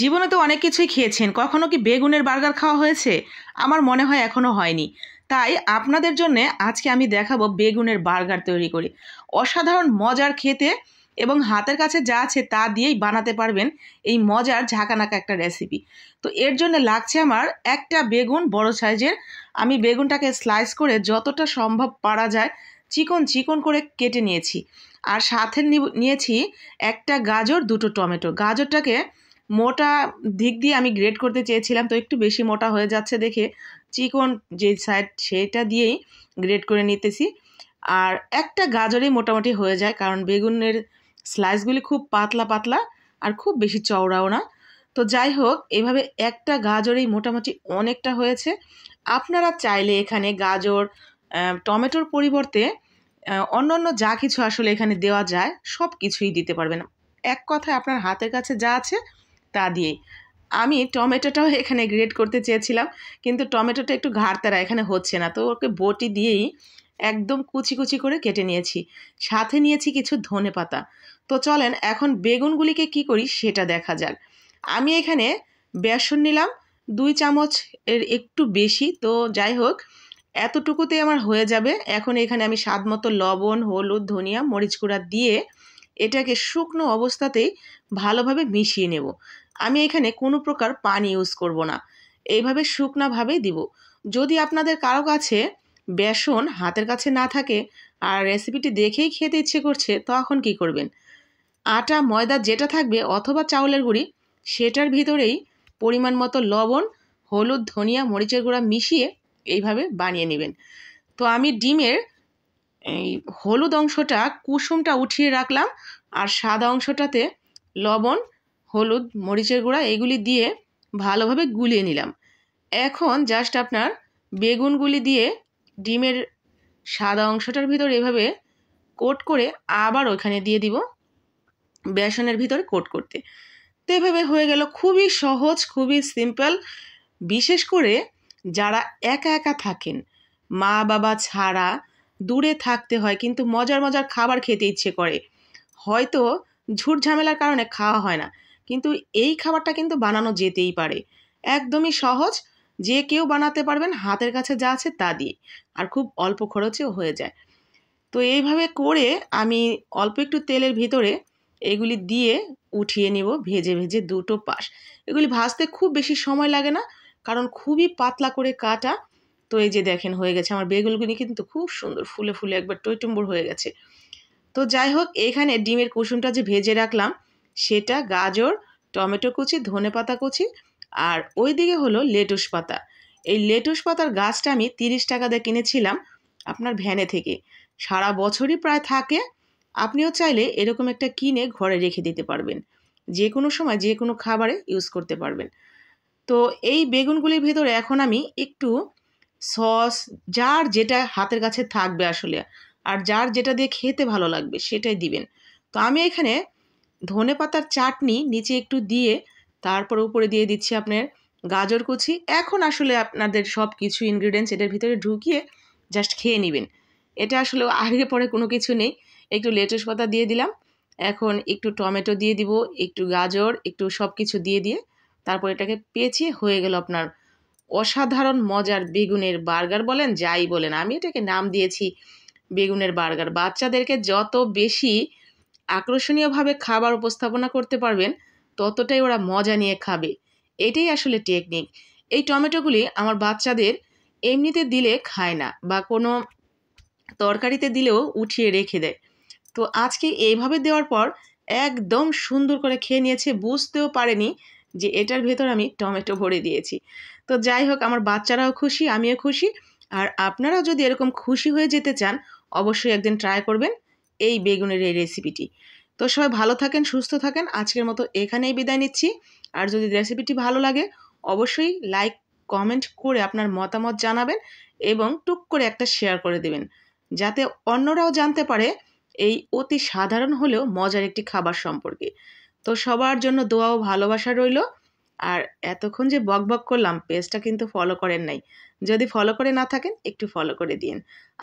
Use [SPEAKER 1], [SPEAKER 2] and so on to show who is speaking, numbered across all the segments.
[SPEAKER 1] জীবনে তো অনেক কিছুই খেয়েছেন কখনো কি বেগুনের বার্গার খাওয়া হয়েছে আমার মনে হয় এখনও হয়নি তাই আপনাদের জন্য আজকে আমি দেখাবো বেগুনের বার্গার তৈরি করে অসাধারণ মজার খেতে এবং হাতের কাছে যা আছে তা দিয়েই বানাতে পারবেন এই মজার ঝাঁকানাকা একটা রেসিপি তো এর জন্য লাগছে আমার একটা বেগুন বড় সাইজের আমি বেগুনটাকে স্লাইস করে যতটা সম্ভব পারা যায় চিকন চিকন করে কেটে নিয়েছি আর সাথে নিয়েছি একটা গাজর দুটো টমেটো গাজরটাকে মোটা দিক দিয়ে আমি গ্রেড করতে চেয়েছিলাম তো একটু বেশি মোটা হয়ে যাচ্ছে দেখে চিকন যে সাইড সেটা দিয়েই গ্রেড করে নিতেছি আর একটা গাজরই মোটামুটি হয়ে যায় কারণ বেগুনের স্লাইসগুলি খুব পাতলা পাতলা আর খুব বেশি চওড়াও না তো যাই হোক এভাবে একটা গাজরেই মোটামুটি অনেকটা হয়েছে আপনারা চাইলে এখানে গাজর টমেটোর পরিবর্তে অন্য অন্য যা কিছু আসলে এখানে দেওয়া যায় সব কিছুই দিতে পারবেন এক কথায় আপনার হাতের কাছে যা আছে তা দিয়ে আমি টমেটোটাও এখানে গ্রেড করতে চেয়েছিলাম কিন্তু টমেটোটা একটু ঘাড়তারা এখানে হচ্ছে না তো ওকে বটি দিয়েই একদম কুচি কুচি করে কেটে নিয়েছি সাথে নিয়েছি কিছু ধনে পাতা তো চলেন এখন বেগুনগুলিকে কি করি সেটা দেখা যাক আমি এখানে বেসন নিলাম দুই চামচ এর একটু বেশি তো যাই হোক এতটুকুতে আমার হয়ে যাবে এখন এখানে আমি স্বাদ মতো লবণ হলুদ ধনিয়া মরিচ গুঁড়া দিয়ে এটাকে শুকনো অবস্থাতেই ভালোভাবে মিশিয়ে নেব আমি এখানে কোনো প্রকার পানি ইউজ করব না এইভাবে শুকনাভাবে দিব যদি আপনাদের কারো কাছে বেসন হাতের কাছে না থাকে আর রেসিপিটি দেখেই খেতে ইচ্ছে করছে তখন কি করবেন আটা ময়দা যেটা থাকবে অথবা চাউলের গুঁড়ি সেটার ভিতরেই পরিমাণ মতো লবণ হলুদ ধনিয়া মরিচের গুঁড়া মিশিয়ে এইভাবে বানিয়ে নেবেন তো আমি ডিমের এই হলুদ অংশটা কুসুমটা উঠিয়ে রাখলাম আর সাদা অংশটাতে লবণ হলুদ মরিচের গুঁড়া এগুলি দিয়ে ভালোভাবে গুলিয়ে নিলাম এখন জাস্ট আপনার বেগুনগুলি দিয়ে ডিমের সাদা অংশটার ভিতর এভাবে কোট করে আবার ওখানে দিয়ে দিব বেসনের ভিতরে কোট করতে তো এভাবে হয়ে গেল খুবই সহজ খুবই সিম্পল বিশেষ করে যারা একা একা থাকেন মা বাবা ছাড়া দূরে থাকতে হয় কিন্তু মজার মজার খাবার খেতে ইচ্ছে করে হয়তো ঝুট ঝামেলার কারণে খাওয়া হয় না কিন্তু এই খাবারটা কিন্তু বানানো যেতেই পারে একদমই সহজ যে কেউ বানাতে পারবেন হাতের কাছে যা আছে তা দিয়ে আর খুব অল্প খরচেও হয়ে যায় তো এইভাবে করে আমি অল্প একটু তেলের ভিতরে এগুলি দিয়ে উঠিয়ে নিব ভেজে ভেজে দুটো পাশ এগুলি ভাজতে খুব বেশি সময় লাগে না কারণ খুবই পাতলা করে কাটা তো এই যে দেখেন হয়ে গেছে আমার বেগুনগুলি কিন্তু খুব সুন্দর ফুলে ফুলে একবার টইটুম্বুর হয়ে গেছে তো যাই হোক এখানে ডিমের কুসুমটা যে ভেজে রাখলাম সেটা গাজর টমেটো কুচি ধনে পাতা কুচি আর ওই দিকে হলো লেটুস পাতা এই লেটুস পাতার গাছটা আমি তিরিশ টাকা দিয়ে কিনেছিলাম আপনার ভ্যানে থেকে সারা বছরই প্রায় থাকে আপনিও চাইলে এরকম একটা কিনে ঘরে রেখে দিতে পারবেন যে কোনো সময় যে কোনো খাবারে ইউজ করতে পারবেন তো এই বেগুনগুলির ভেতরে এখন আমি একটু সস যার যেটা হাতের কাছে থাকবে আসলে আর যার যেটা দিয়ে খেতে ভালো লাগবে সেটাই দিবেন তো আমি এখানে ধনে পাতার চাটনি নিচে একটু দিয়ে তারপর উপরে দিয়ে দিচ্ছি আপনার গাজর কুচি এখন আসলে আপনাদের সব কিছু ইনগ্রিডিয়েন্টস এটার ভিতরে ঢুকিয়ে জাস্ট খেয়ে নেবেন এটা আসলে আগে পরে কোনো কিছু নেই একটু লেটুস পাতা দিয়ে দিলাম এখন একটু টমেটো দিয়ে দিব একটু গাজর একটু সব কিছু দিয়ে দিয়ে তারপর এটাকে পেঁচিয়ে হয়ে গেল আপনার অসাধারণ মজার বেগুনের বার্গার বলেন যাই বলেন আমি এটাকে নাম দিয়েছি বেগুনের বার্গার বাচ্চাদেরকে যত বেশি আকর্ষণীয়ভাবে খাবার উপস্থাপনা করতে পারবেন ততটাই ওরা মজা নিয়ে খাবে এটাই আসলে টেকনিক এই টমেটোগুলি আমার বাচ্চাদের এমনিতে দিলে খায় না বা কোনো তরকারিতে দিলেও উঠিয়ে রেখে দেয় তো আজকে এইভাবে দেওয়ার পর একদম সুন্দর করে খেয়ে নিয়েছে বুঝতেও পারেনি যে এটার ভেতর আমি টমেটো ভরে দিয়েছি তো যাই হোক আমার বাচ্চারাও খুশি আমিও খুশি আর আপনারাও যদি এরকম খুশি হয়ে যেতে চান অবশ্যই একদিন ট্রাই করবেন এই বেগুনের এই রেসিপিটি তো সবাই ভালো থাকেন সুস্থ থাকেন আজকের মতো এখানেই বিদায় নিচ্ছি আর যদি রেসিপিটি ভালো লাগে অবশ্যই লাইক কমেন্ট করে আপনার মতামত জানাবেন এবং টুক করে একটা শেয়ার করে দেবেন যাতে অন্যরাও জানতে পারে এই অতি সাধারণ হলেও মজার একটি খাবার সম্পর্কে তো সবার জন্য দোয়া ও ভালোবাসা রইল আর এতক্ষণ যে বক বক করলাম পেজটা কিন্তু ফলো করেন নাই যদি ফলো করে না থাকেন একটু ফলো করে দিন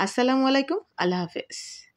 [SPEAKER 1] আসসালামু আলাইকুম আল্লাহ হাফেজ